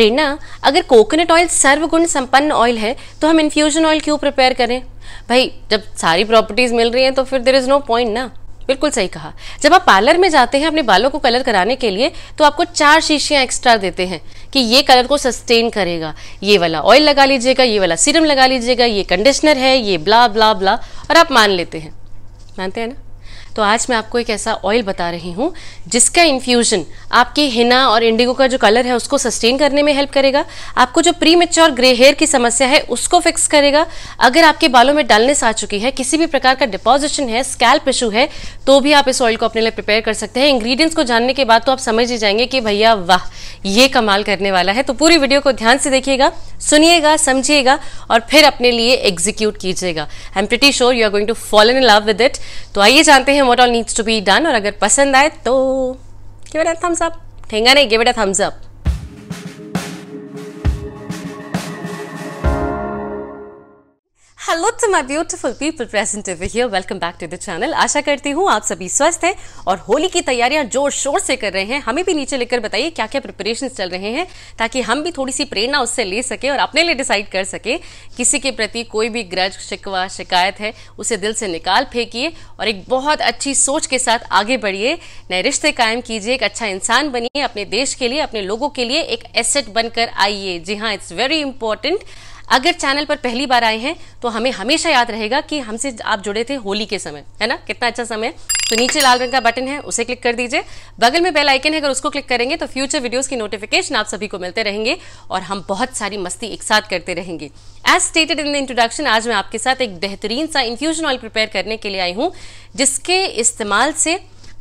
प्रेरणा अगर coconut oil सर्वगुण संपन्न ऑयल है तो हम इन्फ्यूजन ऑयल क्यों प्रिपेयर करें भाई जब सारी प्रॉपर्टीज मिल रही हैं तो फिर देर इज़ नो पॉइंट ना बिल्कुल सही कहा जब आप पार्लर में जाते हैं अपने बालों को कलर कराने के लिए तो आपको चार शीशियाँ एक्स्ट्रा देते हैं कि ये कलर को सस्टेन करेगा ये वाला ऑयल लगा लीजिएगा ये वाला सीरम लगा लीजिएगा ये कंडीशनर है ये ब्ला ब्ला ब्ला और आप मान लेते हैं मानते हैं ना तो आज मैं आपको एक ऐसा ऑयल बता रही हूँ जिसका इन्फ्यूजन आपके हिना और इंडिगो का जो कलर है उसको सस्टेन करने में हेल्प करेगा आपको जो प्री मेच्योर ग्रे हेयर की समस्या है उसको फिक्स करेगा अगर आपके बालों में डालनेस आ चुकी है किसी भी प्रकार का डिपोजिशन है स्कैल्प इशू है तो भी आप इस ऑयल को अपने लिए प्रिपेयर कर सकते हैं इंग्रीडियंट्स को जानने के बाद तो आप समझ ही जाएंगे कि भैया वाह ये कमाल करने वाला है तो पूरी वीडियो को ध्यान से देखिएगा सुनिएगा समझिएगा और फिर अपने लिए एग्जीक्यूट कीजिएगा I am pretty sure you are going to fall in love with it तो आइए जानते हैं what all needs to be done और अगर पसंद आए तो गिव थम्स अप ठेंगा नहीं give it a thumbs up hello to my beautiful people present over here welcome back to the channel आशा करती हूँ आप सभी स्वस्थ हैं और होली की तैयारियां जोर शोर से कर रहे हैं हमें भी नीचे लेकर बताइए क्या क्या प्रिपरेशन चल रहे हैं ताकि हम भी थोड़ी सी प्रेरणा उससे ले सके और अपने लिए डिसाइड कर सके किसी के प्रति कोई भी ग्रज शिकवा शिकायत है उसे दिल से निकाल फेंकिए और एक बहुत अच्छी सोच के साथ आगे बढ़िए नए रिश्ते कायम कीजिए एक अच्छा इंसान बनिए अपने देश के लिए अपने लोगों के लिए एक एसेट बनकर आइए जी हाँ इट्स वेरी इंपॉर्टेंट अगर चैनल पर पहली बार आए हैं तो हमें हमेशा याद रहेगा कि हमसे आप जुड़े थे होली के समय है ना कितना अच्छा समय तो नीचे लाल रंग का बटन है उसे क्लिक कर दीजिए बगल में बेल आइकन है अगर उसको क्लिक करेंगे तो फ्यूचर वीडियोस की नोटिफिकेशन आप सभी को मिलते रहेंगे और हम बहुत सारी मस्ती एक साथ करते रहेंगे as stated in the introduction आज मैं आपके साथ एक बेहतरीन सा इन्फ्यूजन ऑयल प्रिपेयर करने के लिए आई हूँ जिसके इस्तेमाल से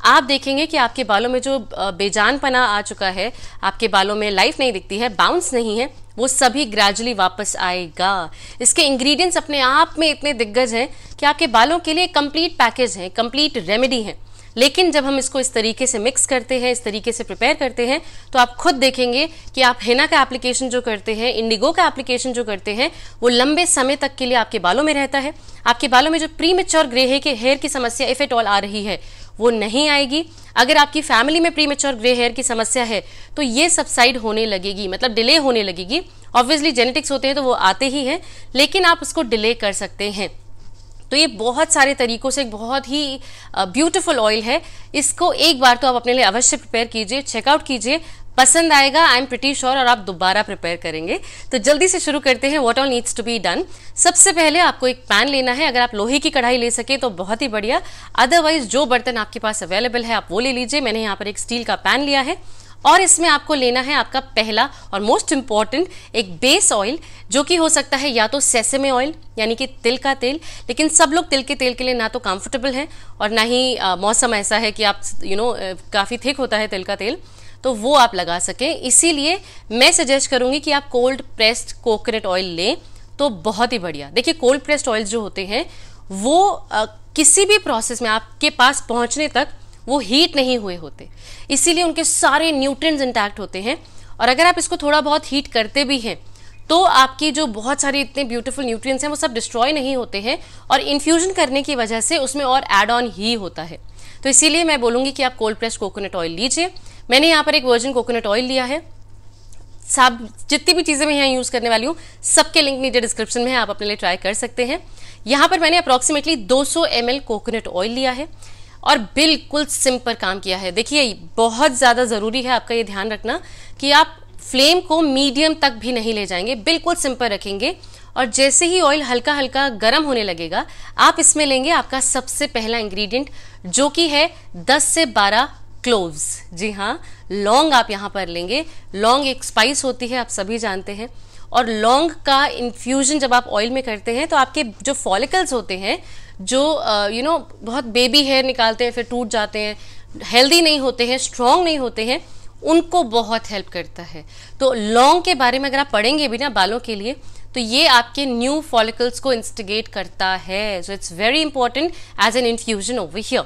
आप देखेंगे कि आपके बालों में जो बेजानपना आ चुका है आपके बालों में लाइफ नहीं दिखती है बाउंस नहीं है वो सभी ग्रेजुअली वापस आएगा इसके इंग्रेडिएंट्स अपने आप में इतने दिग्गज हैं कि आपके बालों के लिए कंप्लीट पैकेज है कंप्लीट रेमेडी है लेकिन जब हम इसको इस तरीके से मिक्स करते हैं इस तरीके से प्रिपेयर करते हैं तो आप खुद देखेंगे कि आप हेना का एप्लीकेशन जो करते हैं इंडिगो का एप्लीकेशन जो करते हैं वो लंबे समय तक के लिए आपके बालों में रहता है आपके बालों में जो प्री मेच्योर ग्रे है के हेयर की समस्या इफ एट ऑल आ रही है वो नहीं आएगी अगर आपकी फैमिली में प्रीमेच्योर ग्रे हेयर की समस्या है तो ये सबसाइड होने लगेगी मतलब डिले होने लगेगी ऑब्वियसली जेनेटिक्स होते हैं तो वो आते ही हैं लेकिन आप उसको डिले कर सकते हैं तो ये बहुत सारे तरीकों से एक बहुत ही ब्यूटीफुल ऑयल है इसको एक बार तो आप अपने लिए अवश्य प्रिपेयर कीजिए चेकआउट कीजिए पसंद आएगा आई एम प्रिटी श्योर और आप दोबारा प्रिपेयर करेंगे तो जल्दी से शुरू करते हैं what all needs to be done सबसे पहले आपको एक पैन लेना है अगर आप लोहे की कढ़ाई ले सके तो बहुत ही बढ़िया अदरवाइज जो बर्तन आपके पास अवेलेबल है आप वो ले लीजिए मैंने यहाँ पर एक स्टील का पैन लिया है और इसमें आपको लेना है आपका पहला और मोस्ट इम्पॉर्टेंट एक बेस ऑयल जो कि हो सकता है या तो सेसेमे ऑयल यानी कि तिल का तेल लेकिन सब लोग तिल के तेल के लिए ना तो कंफर्टेबल हैं और ना ही मौसम ऐसा है कि आप यू you नो know, काफ़ी थिक होता है तिल का तेल तो वो आप लगा सकें इसीलिए मैं सजेस्ट करूँगी कि आप कोल्ड प्रेस्ड कोकोनट ऑयल लें तो बहुत ही बढ़िया देखिए कोल्ड प्रेस्ड ऑयल जो होते हैं वो आ, किसी भी प्रोसेस में आपके पास पहुँचने तक वो हीट नहीं हुए होते इसीलिए उनके सारे न्यूट्रिएंट्स इंटैक्ट होते हैं और अगर आप इसको थोड़ा बहुत हीट करते भी हैं तो आपकी जो बहुत सारे इतने ब्यूटीफुल न्यूट्रिएंट्स हैं वो सब डिस्ट्रॉय नहीं होते हैं और इन्फ्यूजन करने की वजह से उसमें और एड ऑन ही होता है तो इसीलिए मैं बोलूँगी कि आप कोल्ड प्रेस कोकोनट ऑयल लीजिए मैंने यहाँ पर एक वर्जन कोकोनट ऑयल लिया है सब जितनी भी चीज़ें मैं यहाँ यूज़ करने वाली हूँ सबके लिंक नीचे डिस्क्रिप्शन में है आप अपने लिए ट्राई कर सकते हैं यहाँ पर मैंने अप्रॉक्सीमेटली 200 सौ कोकोनट ऑयल लिया है और बिल्कुल सिम पर काम किया है देखिए बहुत ज़्यादा ज़रूरी है आपका ये ध्यान रखना कि आप फ्लेम को मीडियम तक भी नहीं ले जाएंगे बिल्कुल सिम पर रखेंगे और जैसे ही ऑयल हल्का हल्का गर्म होने लगेगा आप इसमें लेंगे आपका सबसे पहला इंग्रेडिएंट जो कि है 10 से 12 क्लोव्स जी हाँ लौंग आप यहाँ पर लेंगे लौंग एक स्पाइस होती है आप सभी जानते हैं और लौंग का इन्फ्यूजन जब आप ऑयल में करते हैं तो आपके जो फॉलिकल्स होते हैं जो यू नो बहुत बेबी हेयर निकालते हैं फिर टूट जाते हैं हेल्दी नहीं होते हैं स्ट्रॉन्ग नहीं होते हैं उनको बहुत हेल्प करता है तो लौंग के बारे में अगर आप पढ़ेंगे भी ना बालों के लिए तो ये आपके न्यू फॉलिकल्स को इंस्टिगेट करता है so it's very important as an infusion over here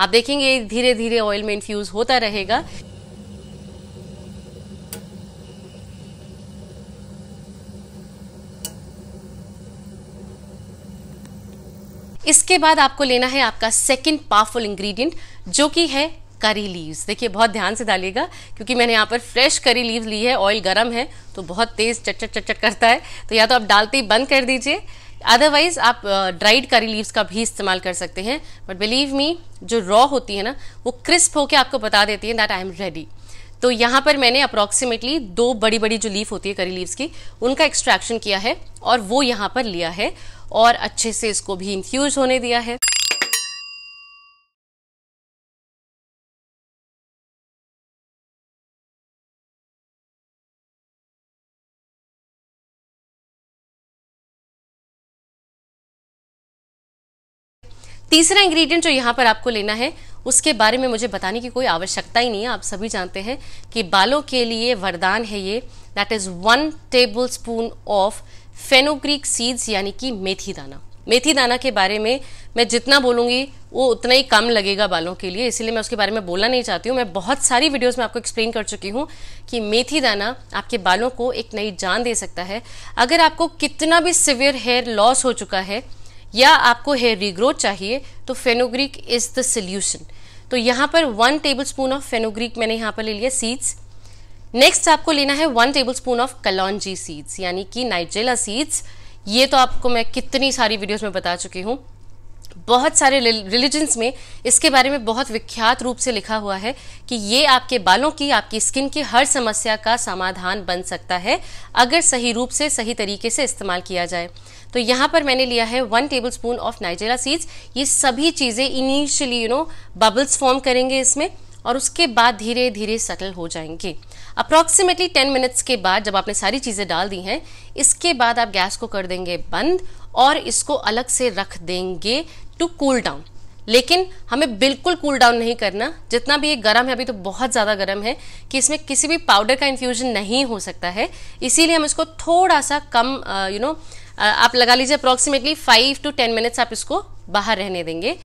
आप देखेंगे धीरे धीरे ऑयल में इन्फ्यूज होता रहेगा इसके बाद आपको लेना है आपका सेकंड पावरफुल इंग्रेडिएंट जो कि है करी लीव्स देखिए बहुत ध्यान से डालिएगा क्योंकि मैंने यहाँ पर फ्रेश करी लीव्स ली है ऑयल गर्म है तो बहुत तेज़ चटचट चटचट करता है तो या तो आप डालते ही बंद कर दीजिए अदरवाइज आप ड्राइड करी लीव्स का भी इस्तेमाल कर सकते हैं बट बिलीव मी जो रॉ होती है ना वो क्रिस्प होकर आपको बता देती है दैट आई एम रेडी तो यहाँ पर मैंने अप्रॉक्सीमेटली दो बड़ी बड़ी जो लीफ होती है करी लीव्स की उनका एक्सट्रैक्शन किया है और वो यहाँ पर लिया है और अच्छे से इसको भी इन्फ्यूज होने दिया है तीसरा इंग्रेडिएंट जो यहाँ पर आपको लेना है उसके बारे में मुझे बताने की कोई आवश्यकता ही नहीं है आप सभी जानते हैं कि बालों के लिए वरदान है ये that is one tablespoon of fenugreek seeds यानी कि मेथी दाना मेथी दाना के बारे में मैं जितना बोलूंगी वो उतना ही कम लगेगा बालों के लिए इसलिए मैं उसके बारे में बोलना नहीं चाहती हूँ मैं बहुत सारी वीडियोस में आपको एक्सप्लेन कर चुकी हूँ कि मेथी दाना आपके बालों को एक नई जान दे सकता है अगर आपको कितना भी सिवियर हेयर लॉस हो चुका है या आपको हेयर रीग्रोथ चाहिए तो फेनोग्रीक इज़ द सोल्यूशन तो यहाँ पर one tablespoon of fenugreek मैंने यहाँ पर ले लिया सीड्स नेक्स्ट आपको लेना है वन टेबल स्पून ऑफ कलौजी सीड्स यानी कि नाइजेला सीड्स ये तो आपको मैं कितनी सारी वीडियोस में बता चुकी हूँ बहुत सारे रिलीजन्स में इसके बारे में बहुत विख्यात रूप से लिखा हुआ है कि ये आपके बालों की आपकी स्किन की हर समस्या का समाधान बन सकता है अगर सही रूप से सही तरीके से इस्तेमाल किया जाए तो यहाँ पर मैंने लिया है one tablespoon of nigella seeds ये सभी चीज़ें initially you know bubbles form करेंगे इसमें और उसके बाद धीरे धीरे सेटल हो जाएंगे अप्रॉक्सीमेटली टेन मिनट्स के बाद जब आपने सारी चीज़ें डाल दी हैं इसके बाद आप गैस को कर देंगे बंद और इसको अलग से रख देंगे टू कूल डाउन लेकिन हमें बिल्कुल कूल डाउन नहीं करना जितना भी ये गर्म है अभी तो बहुत ज़्यादा गर्म है कि इसमें किसी भी पाउडर का इन्फ्यूजन नहीं हो सकता है इसीलिए हम इसको थोड़ा सा कम you uh, know you know, uh, आप लगा लीजिए approximately five to ten minutes आप इसको बाहर रहने देंगे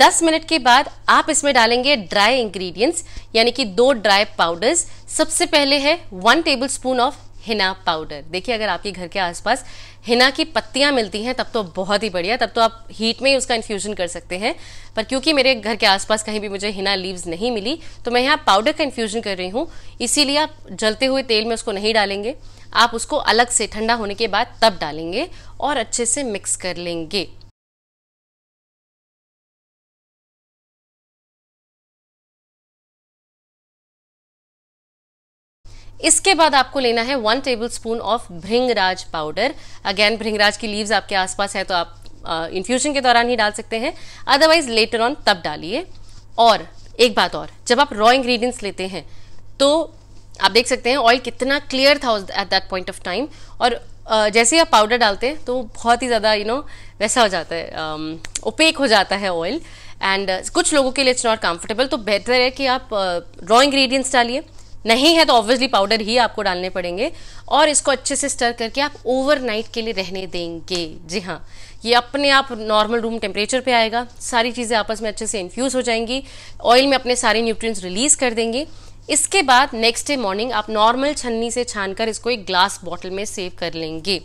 दस मिनट के बाद आप इसमें डालेंगे ड्राई इंग्रेडिएंट्स यानी कि दो ड्राई पाउडर्स सबसे पहले है one tablespoon of henna powder देखिए अगर आपके घर के आसपास हिना की पत्तियां मिलती हैं तब तो बहुत ही बढ़िया तब तो आप हीट में ही उसका इन्फ्यूजन कर सकते हैं पर क्योंकि मेरे घर के आसपास कहीं भी मुझे हिना लीव्स नहीं मिली तो मैं यहाँ पाउडर का इन्फ्यूजन कर रही हूँ इसीलिए आप जलते हुए तेल में उसको नहीं डालेंगे आप उसको अलग से ठंडा होने के बाद तब डालेंगे और अच्छे से मिक्स कर लेंगे इसके बाद आपको लेना है one tablespoon of bhringraj powder again भृंगराज की लीव्स आपके आसपास हैं तो आप इन्फ्यूजन के दौरान ही डाल सकते हैं अदरवाइज लेटर ऑन तब डालिए और एक बात और जब आप रॉ इंग्रेडिएंट्स लेते हैं तो आप देख सकते हैं ऑयल कितना क्लियर था at that point of time और uh, जैसे ही आप पाउडर डालते हैं तो बहुत ही ज़्यादा यू नो वैसा हो जाता है ओपेक um, हो जाता है ऑयल एंड uh, कुछ लोगों के लिए इट्स नॉट कम्फर्टेबल तो बेहतर है कि आप रॉ uh, इंग्रेडिएंट्स डालिए नहीं है तो ऑब्वियसली पाउडर ही आपको डालने पड़ेंगे और इसको अच्छे से स्टर करके आप ओवरनाइट के लिए रहने देंगे जी हाँ ये अपने आप नॉर्मल रूम टेम्परेचर पे आएगा सारी चीज़ें आपस में अच्छे से इन्फ्यूज़ हो जाएंगी ऑयल में अपने सारे न्यूट्रिएंट्स रिलीज़ कर देंगे इसके बाद नेक्स्ट डे मॉर्निंग आप नॉर्मल छन्नी से छानकर इसको एक ग्लास बॉटल में सेव कर लेंगे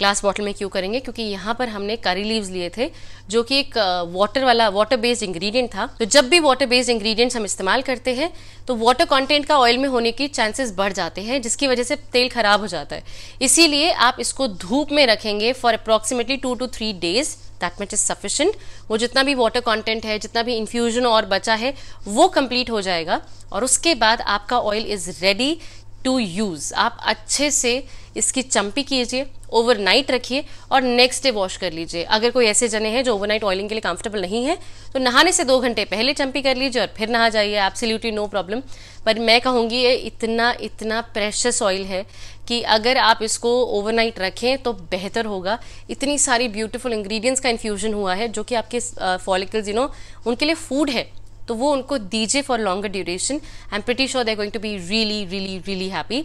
ग्लास बॉटल में क्यों करेंगे क्योंकि यहाँ पर हमने करी लीव्स लिए थे जो कि एक वाटर वाला वाटर बेस्ड इंग्रेडिएंट था तो जब भी वाटर बेस्ड इंग्रेडिएंट्स हम इस्तेमाल करते हैं तो वाटर कंटेंट का ऑयल में होने की चांसेस बढ़ जाते हैं जिसकी वजह से तेल खराब हो जाता है इसीलिए आप इसको धूप में रखेंगे for approximately two to three days that much is sufficient वो जितना भी वाटर कॉन्टेंट है जितना भी इन्फ्यूजन और बचा है वो कम्प्लीट हो जाएगा और उसके बाद आपका oil is ready to use आप अच्छे से इसकी चम्पी कीजिए ओवरनाइट रखिए और नेक्स्ट डे वॉश कर लीजिए अगर कोई ऐसे जने हैं जो ओवरनाइट ऑयलिंग के लिए कंफर्टेबल नहीं है तो नहाने से दो घंटे पहले चम्पी कर लीजिए और फिर नहा जाइए एब्सोल्युटली नो प्रॉब्लम पर मैं कहूँगी ये इतना इतना प्रेशस ऑयल है कि अगर आप इसको ओवरनाइट रखें तो बेहतर होगा इतनी सारी ब्यूटीफुल इंग्रेडिएंट्स का इन्फ्यूजन हुआ है जो कि आपके फॉलिकल्स यू नो उनके लिए फूड है तो वो उनको दीजिए for longer duration I am pretty sure they're going to be really really really happy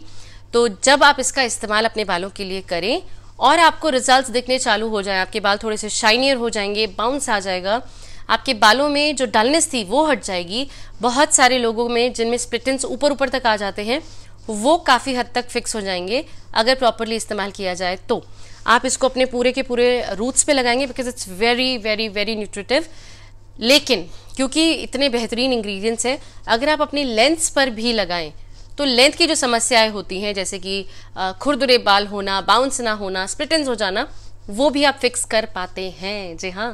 तो जब आप इसका इस्तेमाल अपने बालों के लिए करें और आपको रिजल्ट्स दिखने चालू हो जाए आपके बाल थोड़े से शाइनियर हो जाएंगे बाउंस आ जाएगा आपके बालों में जो डलनेस थी वो हट जाएगी बहुत सारे लोगों में जिनमें स्प्लिटेंस ऊपर ऊपर तक आ जाते हैं वो काफ़ी हद तक फिक्स हो जाएंगे अगर प्रॉपरली इस्तेमाल किया जाए तो आप इसको अपने पूरे के पूरे रूट्स पे लगाएंगे because it's very very very nutritive लेकिन क्योंकि इतने बेहतरीन इंग्रेडिएंट्स हैं अगर आप अपनी लेंथ्स पर भी लगाएं तो लेंथ की जो समस्याएं होती हैं जैसे कि खुरदुरे बाल होना बाउंस ना होना स्प्लिटेंस हो जाना वो भी आप फिक्स कर पाते हैं जी हाँ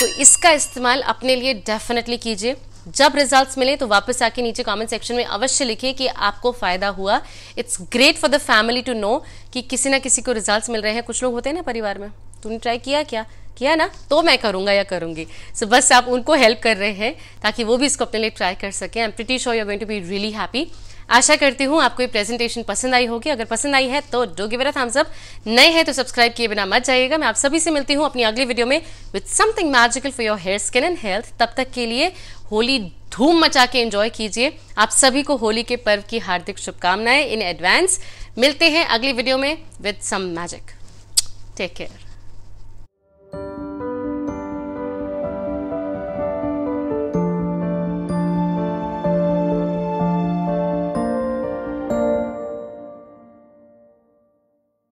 तो इसका इस्तेमाल अपने लिए डेफिनेटली कीजिए जब रिजल्ट्स मिले तो वापस आके नीचे कमेंट सेक्शन में अवश्य लिखिए कि आपको फायदा हुआ it's great for the family to know कि किसी ना किसी को रिजल्ट्स मिल रहे हैं कुछ लोग होते हैं ना परिवार में तूने ट्राई किया क्या किया ना तो मैं करूँगा या करूँगी सो so, बस आप उनको हेल्प कर रहे हैं ताकि वो भी इसको अपने लिए ट्राई कर सकें I am pretty sure you going to be really happy आशा करती हूँ आपको ये प्रेजेंटेशन पसंद आई होगी अगर पसंद आई है तो डो गिव हम सब अप नए हैं तो सब्सक्राइब किए बिना मत जाइएगा मैं आप सभी से मिलती हूँ अपनी अगली वीडियो में with something magical for your hair skin and health तब तक के लिए होली धूम मचा के एंजॉय कीजिए आप सभी को होली के पर्व की हार्दिक शुभकामनाएं इन एडवांस मिलते हैं अगली वीडियो में with some magic take care